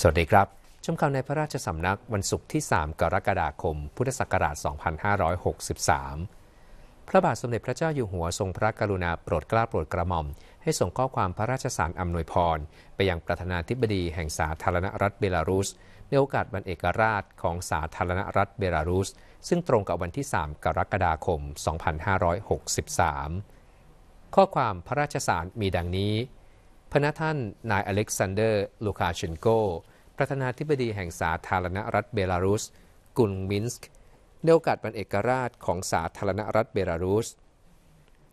สวัสดีครับ ชมข่าวในพระราชสำนักวันศุกร์ที่ 3 กรกฎาคม พุทธศักราช 2563 พระบาทสมเด็จพระเจ้าอยู่หัวทรงพระกรุณาโปรดเกล้าโปรดกระหม่อม ให้ส่งข้อความพระราชสารอำนวยพร ไปยังประธานาธิบดีแห่งสาธารณรัฐเบลารุส ในโอกาสวันเอกราชของสาธารณรัฐเบลารุส ซึ่งตรงกับวันที่ 3 กรกฎาคม 2563 ข้อความพระราชสารมีดังนี้พระท่านนายอเล็กซานเดอร์ ลูคาเชนโกประธานาธิบดีแห่งสาธารณรัฐเบลารุสกุงมินสก์ในโอกาสวันเอกราชของสาธารณรัฐเบลารุส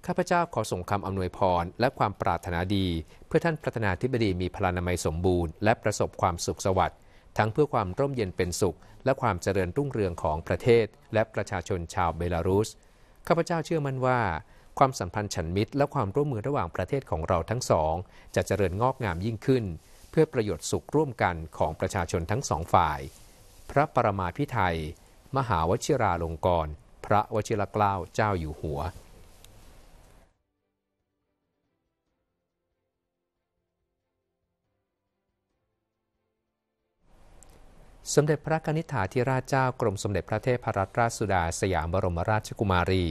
ข้าพเจ้าขอส่งคำอำนวยพรและความปรารถนาดี เพื่อท่านประธานาธิบดีมีพลานามัยสมบูรณ์และประสบความสุขสวัสดิ์ทั้งเพื่อความร่มเย็นเป็นสุข และความเจริญรุ่งเรืองของประเทศและประชาชนชาวเบลารุสข้าพเจ้าเชื่อมั่นว่าความสัมพันธ์ฉันมิตรและความร่วมมือระหว่างประเทศของเราทั้งสอง จะเจริญงอกงามยิ่งขึ้น เพื่อประโยชน์สุขร่วมกันของประชาชนทั้งสองฝ่าย พระประมาพิไทยมหาวชิราลงกรณพระวชิรเกล้าเจ้าอยู่หัวสมเด็จพระกนิษฐาธิราชเจ้ากรมสมเด็จพระเทพรัตนราชสุดา สยามบรมราชกุมารี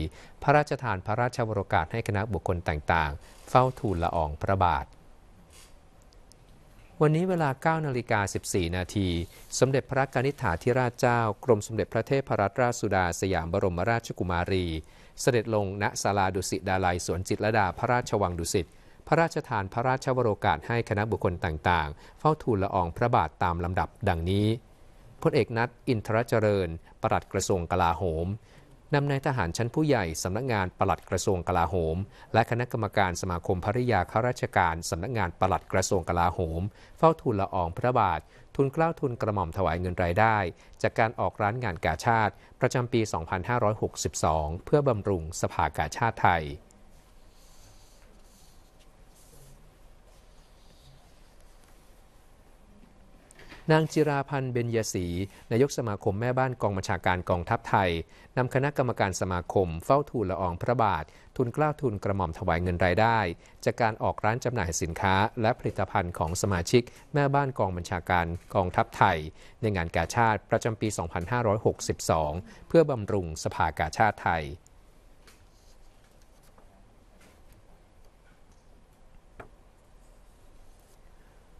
พระราชทานพระราชวโรกาสให้คณะบุคคลต่างๆ เฝ้าทูลละอองพระบาท วันนี้เวลา9นาฬิกา14นาทีสมเด็จพระกนิษฐาธิราชเจ้ากรมสมเด็จพระเทพรัตนราชสุดา สยามบรมราชกุมารี เสด็จลงณศาลาดุสิตดาลัยสวนจิตรดาพระราชวังดุสิตพระราชทานพระราชวโรกาสให้คณะบุคคลต่างๆ เฝ้าทูลละอองพระบาทตามลำดับดังนี้พลเอกนัทอินทรเจริญปลัดกระทรวงกลาโหมนำนายทหารชั้นผู้ใหญ่สำนักงานปลัดกระทรวงกลาโหม และคณะกรรมการสมาคมภริยาข้าราชการสำนักงานปลัดกระทรวงกลาโหม เฝ้าทูลละอองพระบาท ทุนกล้าวทุนกระหม่อมถวายเงินรายได้ จากการออกร้านงานกาชาติประจำปี 2562 เพื่อบำรุงสภากาชาติไทยนางจิราพันธ์เบญยศรีนายกสมาคมแม่บ้านกองบัญชาการกองทัพไทยนำคณะกรรมการสมาคม เฝ้าทูลละอองพระบาท ทุนกล้าทุนกระหม่อมถวายเงินรายได้จากการออกร้านจำหน่ายสินค้า และผลิตภัณฑ์ของสมาชิกแม่บ้านกองบัญชาการกองทัพไทย ในงานกาชาติประจำปี 2562 เพื่อบำรุงสภากาชาติไทย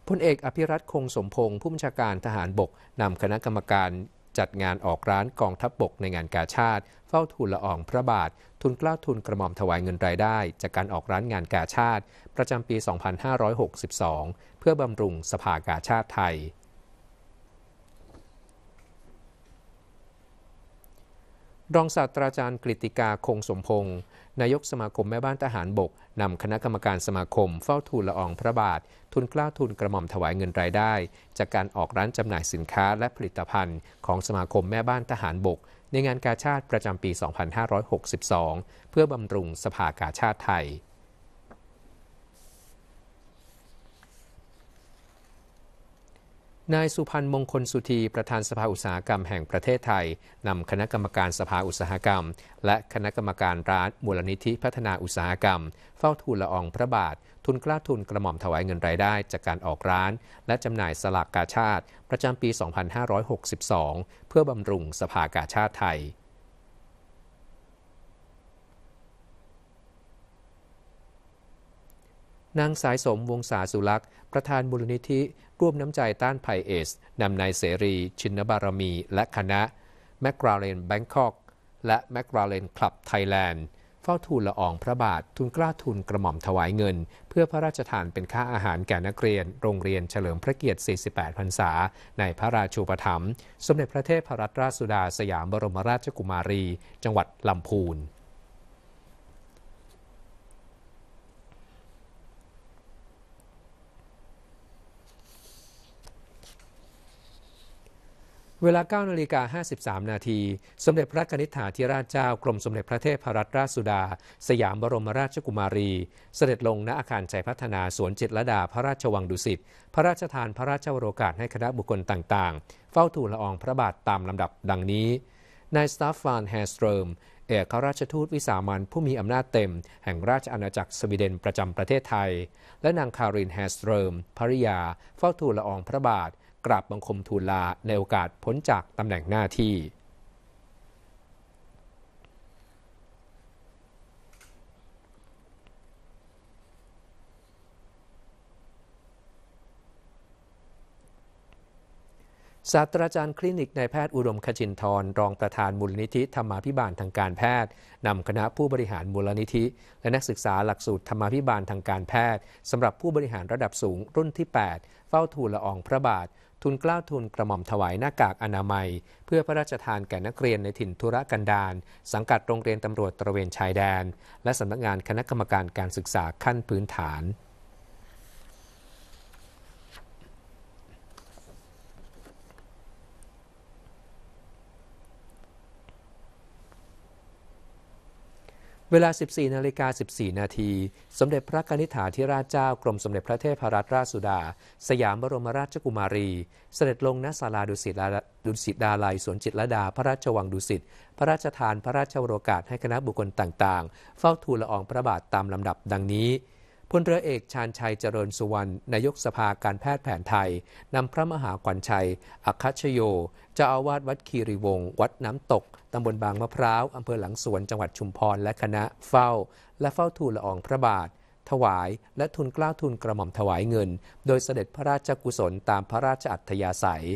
พลเอกอภิรัตคงสมพงศ์ผู้บัญชาการทหารบก นำคณะกรรมการจัดงานออกร้านกองทัพบบกในงานกาชาติเฝ้าทูลละอองพระบาท ทุนกล้าทุนกระหม่อมถวายเงินรายได้จากการออกร้านงานกาชาติประจำปี 2562 เพื่อบำรุงสภากาชาติไทยรองศาสตราจารย์กฤติกาคงสมพงศ์นายกสมาคมแม่บ้านทหารบก นำคณะกรรมการสมาคมเฝ้าทูลละอองพระบาท ทุนกล้าทุนกระหม่อมถวายเงินรายได้ จากการออกร้านจำหน่ายสินค้าและผลิตภัณฑ์ของสมาคมแม่บ้านทหารบก ในงานกาชาติประจำปี 2562 เพื่อบำรุงสภากาชาติไทยนายสุพันธ์มงคลสุธีประธานสภาอุตสาหกรรมแห่งประเทศไทยนำคณะกรรมการสภาอุตสาหกรรม และคณะกรรมการร้านมูลนิธิพัฒนาอุตสาหกรรม เฝ้าทูลละอองพระบาท ทุนกล้าทุนกระหม่อมถวายเงินรายได้จากการออกร้าน และจำหน่ายสลากกาชาติประจำปี 2562 เพื่อบำรุงสภากาชาติไทย นางสายสมวงศาสุลักษ์ประธานมูลนิธิร่วมน้ำใจต้านภัยเอสนำนายเสรีชินบารมี และคณะ แมกราเลน แบงคอกและแมกราเลน คลับ ไทยแลนด์ เฝ้าทูลละอองพระบาททุนกล้าทุนกระหม่อมถวายเงิน เพื่อพระราชทานเป็นค่าอาหารแก่นักเรียน โรงเรียนเฉลิมพระเกียรติ 48พรรษาในพระราชูปถัมภ์สมเด็จพระเทพรัตนราชสุดาสยามบรมราชกุมารี จังหวัดลำพูนเวลา9นาฬิกา53 นาที สมเด็จพระกนิษฐาธิราชเจ้ากรมสมเด็จพระเทพรัตนราชสุดา สยามบรมราชกุมารี เสด็จลงณอาคารใจพัฒนา สวนจิตรดาพระราชวังดุสิตพระราชทานพระราชวโรกาส ให้คณะบุคคลต่าง ๆ เฝ้าทูลละอองพระบาทตามลำดับดังนี้นายสตาฟฟานแฮสเตรมเอกราชทูตวิสามันผู้มีอำนาจเต็ม แห่งราชอาณาจักรสวีเดนประจำประเทศไทย และนางคารินแฮสเตรมภริยา เฝ้าทูลละอองพระบาทกราบบังคมทูลลาในโอกาสพ้นจากตำแหน่งหน้าที่ ศาสตราจารย์คลินิกนายแพทย์อุดมขจินทร์รองประธานมูลนิธิ ธรรมาภิบาลทางการแพทย์นำคณะผู้บริหารมูลนิธิ และนักศึกษาหลักสูตรธรรมาภิบาลทางการแพทย์สำหรับผู้บริหารระดับสูงรุ่นที่ 8 เฝ้าทูลละอองพระบาททุนกล้าวทุนกระหม่อมถวายหน้ากากอนามัยเพื่อพระราชทานแก่นักเรียนในถิ่นทุรกันดารสังกัดโรงเรียนตำรวจตระเวนชายแดนและสำนักงานคณะกรรมการการศึกษาขั้นพื้นฐานวลา 14 นาฬิกา 14 นาที สมเด็จพระกนิษฐาธิราชเจ้า กรมสมเด็จพระเทพรัตนราชสุดา สยามบรมราชกุมารี เสด็จลงณศาลาดุสิตดุสิตดาลัย สวนจิตรดา พระราชวังดุสิตพระราชทาน พระราชโอรสให้คณะบุคคลต่าง ๆ เฝ้าทูลละอองพระบาทตามลำดับดังนี้พลเรือเอกชาญชัยเจริญสุวรรณนายกสภาการแพทย์แผนไทย นำพระมหาขวัญชัยอัคัชโยจ้าอาวาสวัดคีรีวงศ์วัดน้ำตก ตำบลบางมะพร้าว อำเภอหลังสวนจังหวัดชุมพรและคณะเฝ้า และเฝ้าทูลละอองพระบาท ถวายและทุนกล้าทุนกระหม่อมถวายเงิน โดยเสด็จพระราชกุศลตามพระราชอัธยาศัย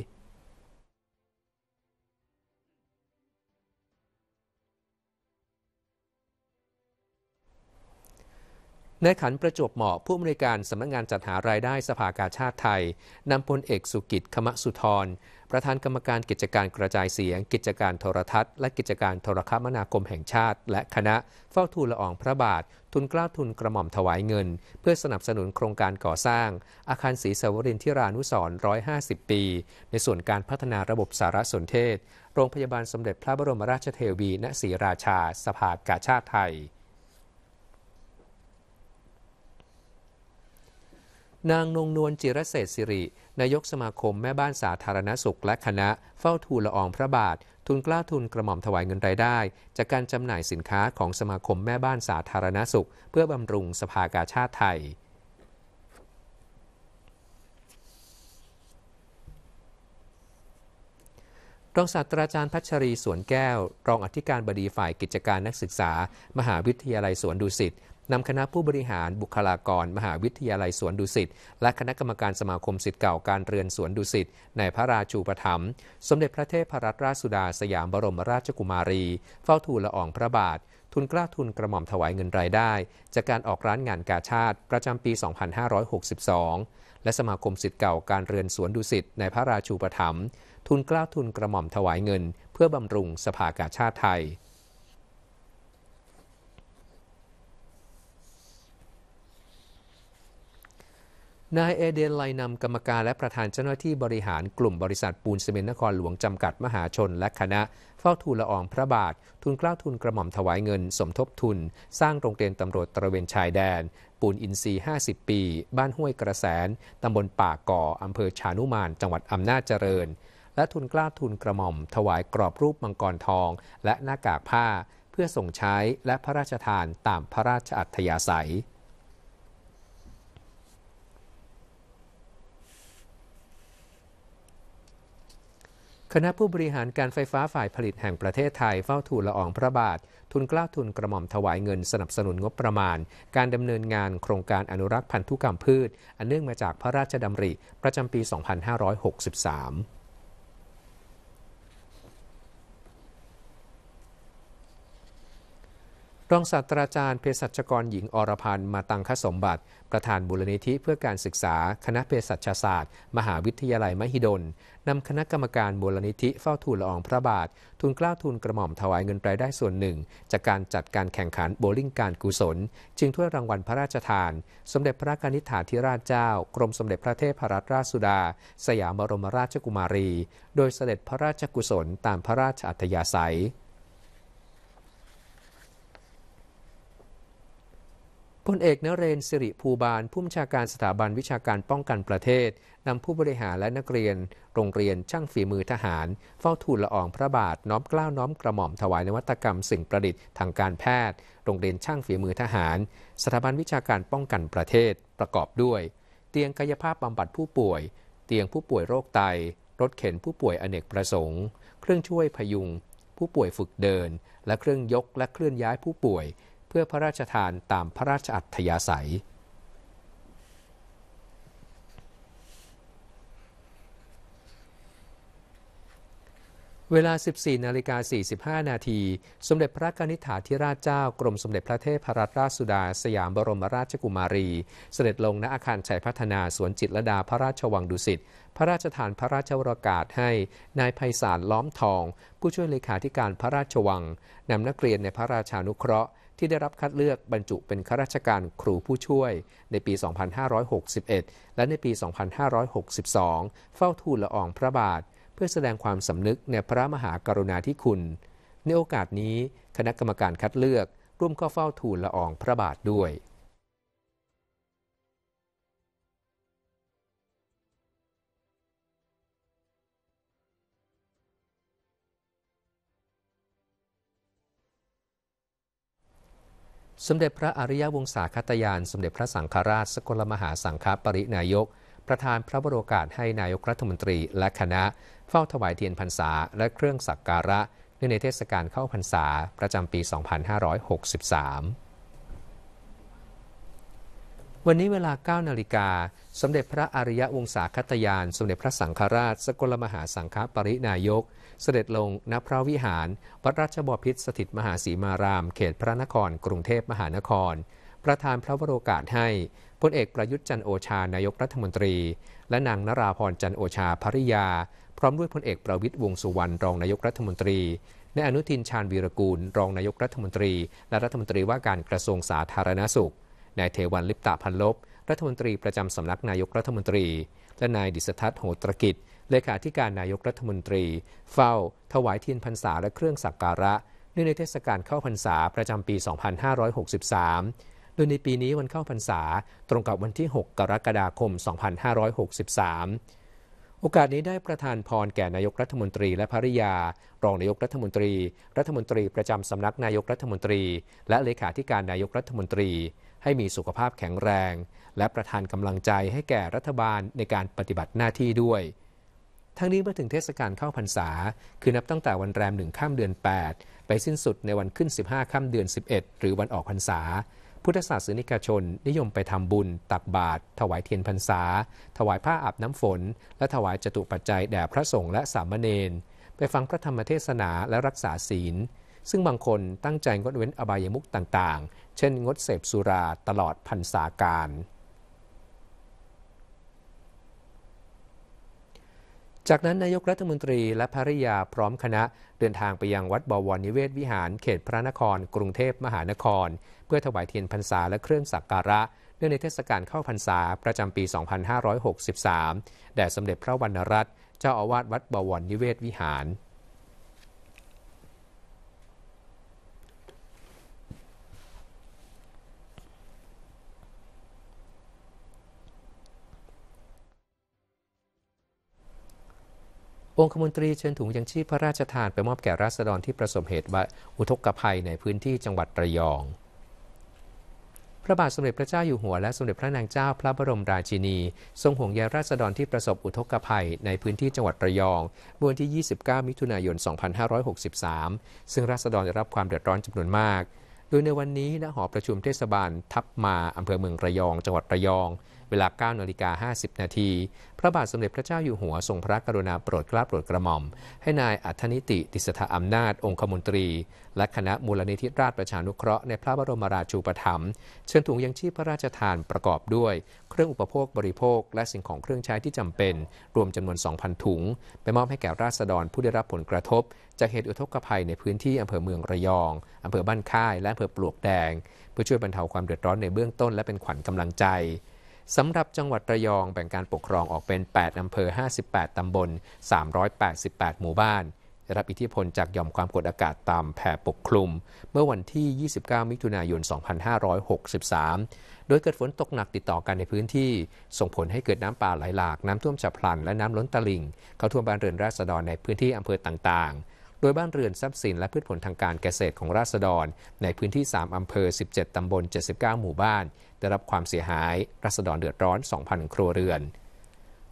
นายขันประจบเหมาะผู้อำนวยการสำนักงงานจัดหารายได้สภากาชาติไทยนำพลเอกสุกิจคมสุธรประธานกรรมการกิจการกระจายเสียง กิจการโทรทัศน์ และกิจการโทรคมนาคมแห่งชาติ และคณะเฝ้าทูลละอองพระบาท ทุนกล้าทุนกระหม่อมถวายเงิน เพื่อสนับสนุนโครงการก่อสร้างอาคารศรีสวรินทิรานุสร150ปี ในส่วนการพัฒนาระบบสารสนเทศโรงพยาบาลสมเด็จพระบรมราชเทวีณศรีราชา สภากาชาติไทยนางนงนวลจิรเศษสิรินายกสมาคมแม่บ้านสาธารณสุข และคณะเฝ้าทูลละอองพระบาททุนกล้าทุนกระหม่อมถวายเงินรายได้ จากการจำหน่ายสินค้าของสมาคมแม่บ้านสาธารณสุขเพื่อบำรุงสภากาชาติไทย รองศาสตราจารย์พัชรีสวนแก้ว รองอธิการบดีฝ่ายกิจการนักศึกษา มหาวิทยาลัยสวนดุสิตนำคณะผู้บริหารบุคลากรมหาวิทยาลัยสวนดุสิตและคณะกรรมการสมาคมสิทธิ์เก่าการเรือนสวนดุสิตในพระราชูปถัมภ์สมเด็จพระเทพรัตนราชสุดาสยามบรมราชกุมารี เฝ้าทูลละอองพระบาท ทุนกล้าทุนกระหม่อมถวายเงินรายได้จากการออกร้านงานกาชาติประจำปี 2562 และสมาคมสิทธิ์เก่าการเรือนสวนดุสิตในพระราชูปถัมภ์ทุนกล้าทุนกระหม่อมถวายเงินเพื่อบำรุงสภากาชาติไทยนายเอเดนไลนำกรรมการและประธานเจ้าหน้าที่บริหารกลุ่มบริษัทปูนซีเมนต์นครหลวงจำกัดมหาชนและคณะเฝ้าทูลละอองพระบาท ทุนกล้าทุนกระหม่อมถวายเงินสมทบทุน สร้างโรงเรียนตำรวจตระเวนชายแดน ปูนอินทรีย์ 50 ปี บ้านห้วยกระแสนตำบลป่าก่อ อำเภอชานุมานจังหวัดอำนาจเจริญ และทุนกล้าทุนกระหม่อม ถวายกรอบรูปมังกรทอง และหน้ากากผ้า เพื่อส่งใช้และพระราชทานตามพระราชอัธยาศัยคณะผู้บริหารการไฟฟ้าฝ่ายผลิตแห่งประเทศไทยเฝ้าทูลละอองพระบาท ทุนกล้าทุนกระหม่อมถวายเงินสนับสนุนงบประมาณการดำเนินงานโครงการอนุรักษ์พันธุกรรมพืช อันเนื่องมาจากพระราชดำริประจำปี 2563รองศาสตราจารย์เภสัชกรหญิง อรพันธ์มาตังคสมบัติ ประธานบุรณิธิเพื่อการศึกษาคณะเภสัชศาสตร์ มหาวิทยาลัยมหิดล นำคณะกรรมการบุรณิธิเฝ้าทูลละอองพระบาท ทุนกล้าทุนกระหม่อมถวายเงินรายได้ส่วนหนึ่ง จากการจัดการแข่งขันโบลิ่งการกุศล จึงถ้วยรางวัลพระราชทาน สมเด็จพระกนิษฐาธิราชเจ้ากรมสมเด็จพระเทพรัตนราชสุดา สยามบรมราชกุมารี โดยเสด็จพระราชกุศลตามพระราชอัธยาศัยพลเอกนเรนสิริภูบาลผู้บัญชาการสถาบันวิชาการป้องกันประเทศ นำผู้บริหารและนักเรียน โรงเรียนช่างฝีมือทหาร เฝ้าทูลละอองพระบาทน้อมกล้าวน้อมกระหม่อมถวายนวัตกรรม สิ่งประดิษฐ์ทางการแพทย์ โรงเรียนช่างฝีมือทหาร สถาบันวิชาการป้องกันประเทศ ประกอบด้วยเตียงกายภาพบำบัดผู้ป่วย เตียงผู้ป่วยโรคไต รถเข็นผู้ป่วยอเนกประสงค์เครื่องช่วยพยุงผู้ป่วยฝึกเดิน และเครื่องยกและเคลื่อนย้ายผู้ป่วยเพื่อพระราชทานตามพระราชอัธยาศัย เวลา 14นาฬิกา45นาที สมเด็จพระกนิษฐาธิราชเจ้ากรมสมเด็จพระเทพรัตนราชสุดา สยามบรมราชกุมารี เสด็จลงณอาคารชัยพัฒนาสวนจิตรดาพระราชวังดุสิตพระราชทานพระราชวรากาศให้นายไพศาลล้อมทอง ผู้ช่วยเลขาธิการพระราชวังนำนักเรียนในพระราชานุเคราะห์ที่ได้รับคัดเลือกบรรจุเป็นข้าราชการครูผู้ช่วย ในปี 2561 และในปี 2562 เฝ้าทูลละอองพระบาท เพื่อแสดงความสำนึกในพระมหากรุณาธิคุณ ในโอกาสนี้ คณะกรรมการคัดเลือกร่วมกข้เฝ้าทูลละอองพระบาทด้วยสมเด็จพระอริยวงศาคตยาน สมเด็จพระสังฆราช สกลมหาสังฆปรินายก ประธานพระบรมการให้นายกรัฐมนตรีและคณะ เฝ้าถวายเทียนพรรษาและเครื่องสักการะเนื่องในเทศกาลเข้าพรรษา ประจำปี 2563วันนี้เวลา9นาฬิกาสมเด็จพระอริยวงศาคตยานสมเด็จพระสังฆราช สกลมหาสังฆปรินายก เสด็จลงณพระวิหารวัดราชบพิษสถิตมหาสีมาราม เขตพระนคร กรุงเทพมหานคร ประธานพระวโรกาสให้พลเอกประยุทธ์จันโอชานายกรัฐมนตรี และนางนราพรจันโอชาภริยา พร้อมด้วยพลเอกประวิทย์วงสุวรรณรองนายกรัฐมนตรีในอนุทินชาญวีรกูลรองนายกรัฐมนตรี และรัฐมนตรีว่าการกระทรวงสาธารณสุขนายเทวันลิปตาพันลบรัฐมนตรีประจำสำนักนายกรัฐมนตรี และนายดิษฐัตโหตรกิจเลขาธิการนายกรัฐมนตรีเฝ้า ถวายเทียนพรรษาและเครื่องสักการะเนื่องในเทศกาลเข้าพรรษาประจำปี 2563 โดยในปีนี้วันเข้าพรรษา ตรงกับวันที่ 6 กรกฎาคม 2563 โอกาสนี้ได้ประทานพรแก่นายกรัฐมนตรีและภริยา รองนายกรัฐมนตรี รัฐมนตรีประจำสำนักนายกรัฐมนตรี และเลขาธิการนายกรัฐมนตรีให้มีสุขภาพแข็งแรง และประทานกำลังใจให้แก่รัฐบาลในการปฏิบัติหน้าที่ด้วย ทั้งนี้เมื่อถึงเทศกาลเข้าพรรษา คือนับตั้งแต่วันแรมหนึ่งข้ามเดือน 8 ไปสิ้นสุดในวันขึ้น 15 ข้ามเดือน 11 หรือวันออกพรรษา พุทธศาสนิกชน นิยมไปทำบุญ ตักบาตรถวายเทียนพรรษา ถวายผ้าอาบน้ำฝน และถวายจตุปัจจัยแด่พระสงฆ์และสามเณรไปฟังพระธรรมเทศนาและรักษาศีลซึ่งบางคนตั้งใจงดเว้นอบายมุขต่างเช่น งดเสพสุราตลอดพรรษาการ จากนั้น นายกรัฐมนตรีและภริยาพร้อมคณะ เดินทางไปยังวัด บวรนิเวศวิหาร เขตพระนครกรุงเทพมหานคร เพื่อถวายเทียนพรรษาและเครื่องสักการะ เนื่องในเทศกาลเข้าพรรษาประจำปี 2563 แด่สมเด็จพระวรรณรัตน์เจ้าอาวาสวัด บวรนิเวศวิหารองคมนตรีเชิญถุงยังชีพพระราชทานไปมอบแก่ราษฎรที่ประสบเหตุว่าอุทกภัยในพื้นที่จังหวัดระยองพระบาทสมเด็จพระเจ้าอยู่หัวและสมเด็จพระนางเจ้าพระบรมราชินีทรงห่วงใยราษฎรที่ประสบอุทกภัยในพื้นที่จังหวัดระยองเมื่อวันที่ 29 มิถุนายน 2563 ซึ่งราษฎรได้รับความเดือดร้อนจำนวนมากโดยในวันนี้ณหอประชุมเทศบาล ทับมาอำเภอเมืองระยองจังหวัดระยองเวลา9นาฬิกา50 นาที พระบาทสมเด็จพระเจ้าอยู่หัวทรงพระกรุณาโปรดกล้าโปรดกระหม่อม ให้นายอัธนิติ ติสถาอำนาจองคมนตรีและคณะมูลนิธิราชประชานุเคราะห์ในพระบรมราชูปถัมภ์เชิญถุงยังชีพพระราชทานประกอบด้วย เครื่องอุปโภคบริโภค และสิ่งของเครื่องใช้ที่จำเป็น รวมจำนวน2,000ถุง ไปมอบให้แก่ราษฎรผู้ได้รับผลกระทบจากเหตุอุทกภัยในพื้นที่อำเภอเมืองระยองอำเภอบ้านค่าย และอำเภอปลวกแดง เพื่อช่วยบรรเทาความเดือดร้อนในเบื้องต้นและเป็นขวัญกำลังใจสำหรับจังหวัดระยองแบ่งการปกครองออกเป็น 8 อำเภอ 58 ตำบล 388 หมู่บ้านได้รับอิทธิพลจากหย่อมความกดอากาศต่ำแผ่ปกคลุม เมื่อวันที่ 29 มิถุนายน 2563 โดยเกิดฝนตกหนักติดต่อกันในพื้นที่ส่งผลให้เกิดน้ำป่าไหลหลากน้ำท่วมฉับพลันและน้ำล้นตลิ่ง เข้าท่วมบ้านเรือนราษฎรในพื้นที่อำเภอต่าง ๆ โดยบ้านเรือนทรัพย์สินและพืชผลทางการเกษตรของราษฎรในพื้นที่ 3 อำเภอ 17 ตำบล 79 หมู่บ้านได้รับความเสียหายรัศดรเดือดร้อน 2,000 ครัวเรือน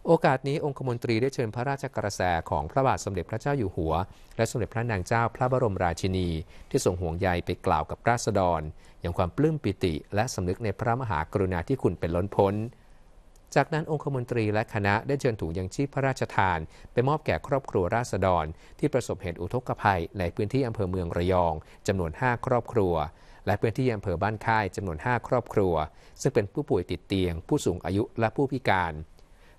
โอกาสนี้องคมนตรีได้เชิญพระราชกระแสของพระบาทสมเด็จพระเจ้าอยู่หัว และสมเด็จพระนางเจ้าพระบรมราชินี ที่ทรงห่วงใยไปกล่าวกับราษฎรอย่างความปลื้มปิติและสำนึกในพระมหากรุณาที่คุณเป็นล้นพ้น จากนั้น องคมนตรีและคณะได้เชิญถุงยังชีพพระราชทาน ไปมอบแก่ครอบครัวราษฎรที่ประสบเหตุอุทกภัยในพื้นที่อำเภอเมืองระยองจำนวน 5 ครอบครัวและพื้นที่อำเภอบ้านค่ายจำนวน 5 ครอบครัว ซึ่งเป็นผู้ป่วยติดเตียง ผู้สูงอายุและผู้พิการ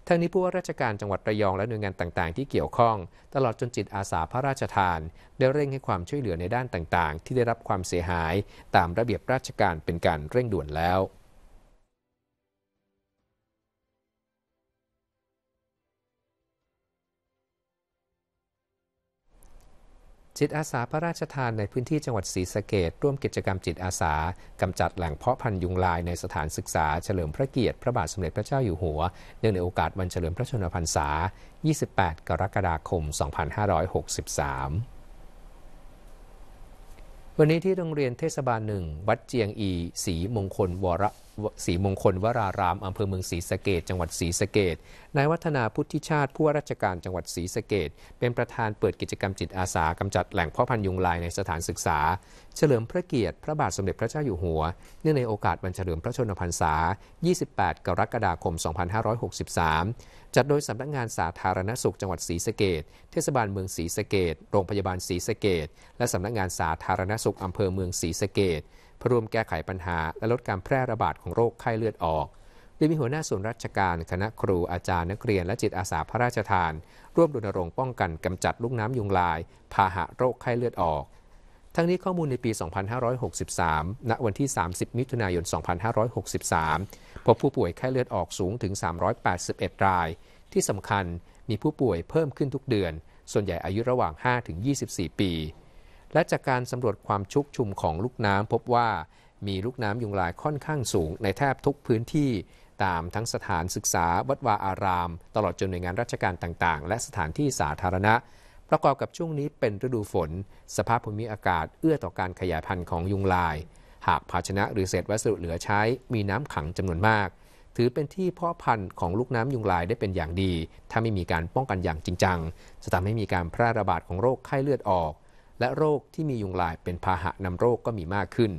ทั้งนี้ผู้ว่าราชการจังหวัดระยองและหน่วยงานต่าง ๆ ที่เกี่ยวข้อง ตลอดจนจิตอาสาพระราชทานได้เร่งให้ความช่วยเหลือในด้านต่างๆ ที่ได้รับความเสียหาย ตามระเบียบราชการเป็นการเร่งด่วนแล้วจิตอาสาพระราชทานในพื้นที่จังหวัดศรีสะเกดร่วมกิจกรรมจิตอาสากำจัดแหล่งเพาะพันธุ์ยุงลายในสถานศึกษาเฉลิมพระเกียรติพระบาทสมเด็จพระเจ้าอยู่หัวเนื่องในโอกาสวันเฉลิมพระชนมพรรษา 28 กรกฎาคม 2563วันนี้ที่โรงเรียนเทศบาลหนึ่งวัดเจียงอี สีมงคลวรสีมงคลวราราม อำเภอเมืองศรีสะเกดจังหวัดศรีสะเกดนายวัฒนาพุทธิชาติผู้ว่าราชการจังหวัดศรีสะเกดเป็นประธานเปิดกิจกรรมจิตอาสากำจัดแหล่งพ่อพันยุงลายในสถานศึกษา เฉลิมพระเกียรติพระบาทสมเด็จพระเจ้าอยู่หัว เนื่องในโอกาสวันเฉลิมพระชนมพรรษา 28 กรกฎาคม 2563จัดโดยสำนักงงานสาธารณสุขจังหวัดศรีสะเกดเทศบาลเมืองศรีสะเกดโรงพยาบาลศรีสะเกดและสำนักงงานสาธารณสุขอำเภอเมืองศรีสะเกดพร่วมแก้ไขปัญหา และลดการแพร่ระบาดของโรคไข้เลือดออก โดยมีหัวหน้าส่วนราชการ คณะครูอาจารย์นักเรียน และจิตอาสาพระราชทาน ร่วมรณรงค์ป้องกันกำจัดลูกน้ำยุงลายพาหะโรคไข้เลือดออกทั้งนี้ข้อมูลในปี 2563 ณ วันที่ 30 มิถุนายน 2563 พบผู้ป่วยไข้เลือดออกสูงถึง 381 ราย ที่สำคัญมีผู้ป่วยเพิ่มขึ้นทุกเดือน ส่วนใหญ่อายุระหว่าง5-24ถึงปี และจากการสำรวจความชุกชุมของลูกน้ำพบว่ามีลูกน้ำยุงลายค่อนข้างสูงในแทบทุกพื้นที่ ตามทั้งสถานศึกษา วัดวาอาราม ตลอดจนหน่วยงานราชการต่างๆ และสถานที่สาธารณะประกอบกับช่วงนี้เป็นฤดูฝน สภาพภูมิอากาศเอื้อต่อการขยายพันธุ์ของยุงลาย หากภาชนะหรือเศษวัสดุเหลือใช้มีน้ำขังจำนวนมาก ถือเป็นที่เพาะพันธุ์ของลูกน้ำยุงลายได้เป็นอย่างดี ถ้าไม่มีการป้องกันอย่างจริงจังจะทำให้มีการแพร่ระบาดของโรคไข้เลือดออก และโรคที่มียุงลายเป็นพาหะนำโรคก็มีมากขึ้น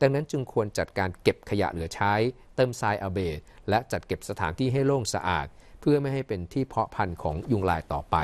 ดังนั้นจึงควรจัดการเก็บขยะเหลือใช้ เติมทรายอาเบดและจัดเก็บสถานที่ให้โล่งสะอาด เพื่อไม่ให้เป็นที่เพาะพันธุ์ของยุงลายต่อไป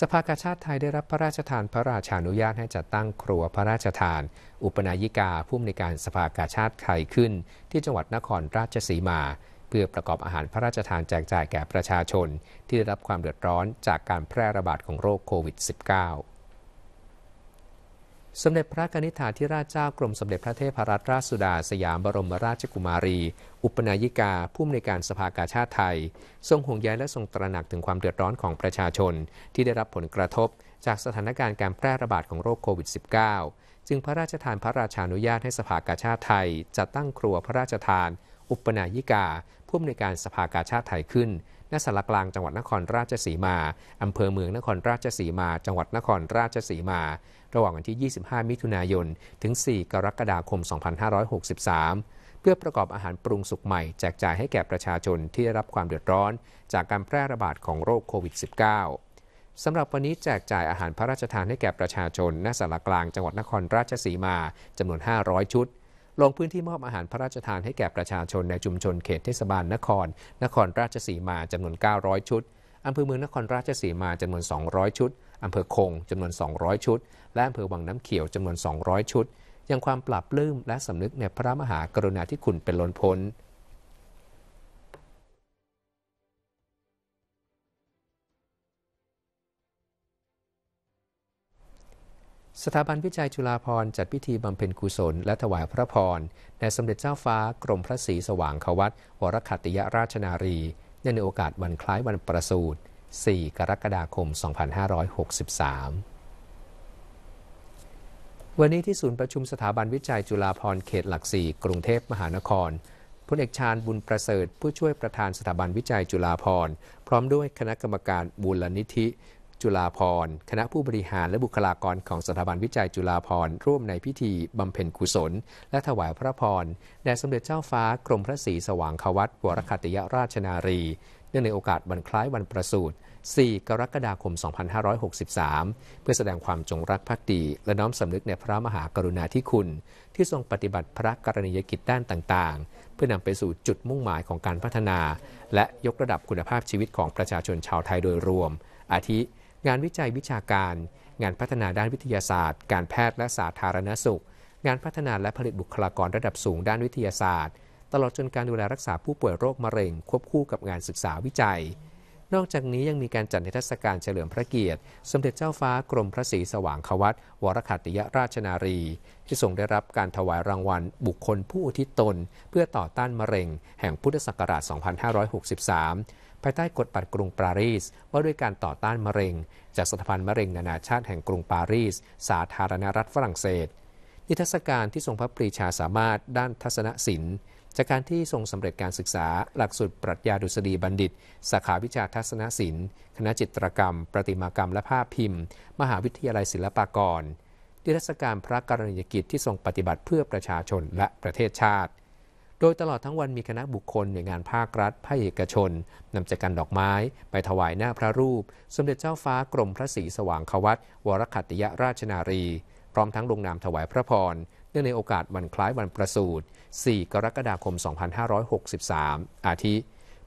สภากาชาติไทยได้รับพระราชทานพระราชานุญาตให้จัดตั้งครัวพระราชทาน อุปนายิกาผู้มีนการสภากาชาติไทยขึ้นที่จังหวัดนครราชสีมา เพื่อประกอบอาหารพระราชทานแจกจ่ายแก่ประชาชนที่ได้รับความเดือดร้อนจากการแพร่ระบาดของโรคโควิด -19 สมเด็จพระกนิษฐาธิราชเจ้ากรมสมเด็จพระเทพรัตนราชสุดาสยามบรมราชกุมารี อุปนายิกาผู้อำนวยการสภากาชาติไทย ทรงห่วงใยและทรงตระหนักถึงความเดือดร้อนของประชาชนที่ได้รับผลกระทบจากสถานการณ์การแพร่ระบาดของโรคโควิด -19 จึงพระราชทานพระราชานุญาตให้สภากาชาติไทยจัดตั้งครัวพระราชทาน อุปนายิกาผู้อำนวยการสภากาชาติไทยขึ้นณสารกลางจังหวัดนครราชสีมาอำเภอเมืองนครราชสีมา จังหวัดนครราชสีมา ระหว่างวันที่ 25 มิถุนายน ถึง 4 กรกฎาคม 2563 เพื่อประกอบอาหารปรุงสุกใหม่แจกจ่ายให้แก่ประชาชนที่ได้รับความเดือดร้อนจากการแพร่ระบาดของโรคโควิด -19 สำหรับวันนี้แจกจ่ายอาหารพระราชทานให้แก่ประชาชนณสารกลางจังหวัดนครราชสีมาจำนวน 500 ชุดลงพื้นที่มอบอาหารพระราชทานให้แก่ประชาชนในชุมชนเขตเทศบาลนคร นครราชสีมาจำนวน 900 ชุดอำเภอเมืองนครราชสีมาจำนวน 200 ชุดอำเภอคงจำนวน 200 ชุด และอำเภอวังน้ำเขียวจำนวน 200 ชุด ยังความปรับลื้มและสำนึกในพระมหากรุณาธิคุณเป็นล้นพ้นสถาบันวิจัยจุฬาภรณ์จัดพิธีบำเพ็ญกุศล และถวายพระพรในสมเด็จเจ้าฟ้า กรมพระศรีสว่างควัตวรคัติยราชนารีเนื่องในโอกาส วันคล้าย วันประสูติ4กรกฎาคม 2563 วันนี้ที่ศูนย์ประชุมสถาบันวิจัยจุฬาภรณ์เขตหลักสี่ กรุงเทพมหานคร พลเอกชาญบุญประเสริฐผู้ช่วยประธานสถาบันวิจัยจุฬาภรณ์พร้อมด้วยคณะกรรมการบูรณิธิจุฬาภรณ์คณะผู้บริหารและบุคลากรของสถาบันวิจัยจุฬาภรณ์ร่วมในพิธีบำเพ็ญกุศลและถวายพระพรแด่สมเด็จเจ้าฟ้ากรมพระศรีสว่างควัตวรคัติยราชนารีเนื่องในโอกาสวันคล้ายวันประสูติ 4 กรกฎาคม 2563 เพื่อแสดงความจงรักภักดีและน้อมสำนึกในพระมหากรุณาธิคุณ ที่ทรงปฏิบัติพระกรณียกิจด้านต่างๆ เพื่อนำไปสู่จุดมุ่งหมายของการพัฒนาและยกระดับคุณภาพชีวิตของประชาชนชาวไทยโดยรวม อาทิงานวิจัยวิชาการ งานพัฒนาด้านวิทยาศาสตร์ การแพทย์และสาธารณสุข งานพัฒนาและผลิตบุคลากรระดับสูงด้านวิทยาศาสตร์ ตลอดจนการดูแลรักษาผู้ป่วยโรคมะเร็งควบคู่กับงานศึกษาวิจัย นอกจากนี้ยังมีการจัดนิทรรศการเฉลิมพระเกียรติ สมเด็จเจ้าฟ้ากรมพระศรีสว่างควัตวรคัตติยราชนารี ที่ทรงได้รับการถวายรางวัล บุคคลผู้อุทิศตนเพื่อต่อต้านมะเร็ง แห่งพุทธศักราช 2563ภายใต้กฎปัดกรุงปารีส ว่าด้วยการต่อต้านมะเร็ง จากสถาบันมะเร็งนานาชาติแห่งกรุงปารีส สาธารณรัฐฝรั่งเศสนิทรรศการที่ทรงพระปรีชาสามารถด้านทัศนศิลป์ จากการที่ทรงสำเร็จการศึกษา หลักสูตรปรัชญาดุษฎีบัณฑิต สาขาวิชาทัศนศิลป์ คณะจิตรกรรม ประติมากรรมและภาพพิมพ์ มหาวิทยาลัยศิลปากรนิทรรศการพระกรณียกิจที่ทรงปฏิบัติเพื่อประชาชนและประเทศชาติโดยตลอดทั้งวันมีคณะบุคคลหน่วยงานภาครัฐ ภาคเอกชนนำจักรันดอกไม้ไปถวายหน้าพระรูป สมเด็จเจ้าฟ้ากรมพระศรีสว่างควัตวรคัตยราชนารี พร้อมทั้งลงนามถวายพระพร เนื่องในโอกาสวันคล้ายวันประสูติ 4 กรกฎาคม 2563 อาทิ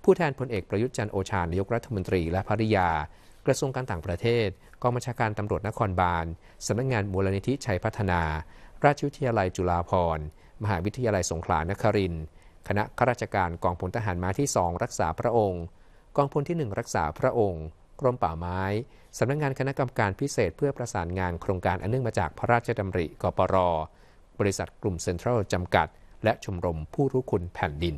ผู้แทนพลเอกประยุทธ์จันโอชา นายกรัฐมนตรีและภริยา กระทรวงการต่างประเทศกองบัญชาการตำรวจนครบาลสำนักงงานมูลนิธิชัยพัฒนา ราชวิทยาลัยจุฬาภรณ์มหาวิทยาลัยสงขลานคริน คณะข้าราชการกองพลทหารม้าที่สองรักษาพระองค์ กองพลที่ 1 รักษาพระองค์ กรมป่าไม้ สำนักงงานคณะกรรมการพิเศษเพื่อประสานงานโครงการอันเนื่องมาจากพระราชดำริกปร บริษัทกลุ่มเซ็นทรัลจำกัด และชมรมผู้รู้คุณแผ่นดิน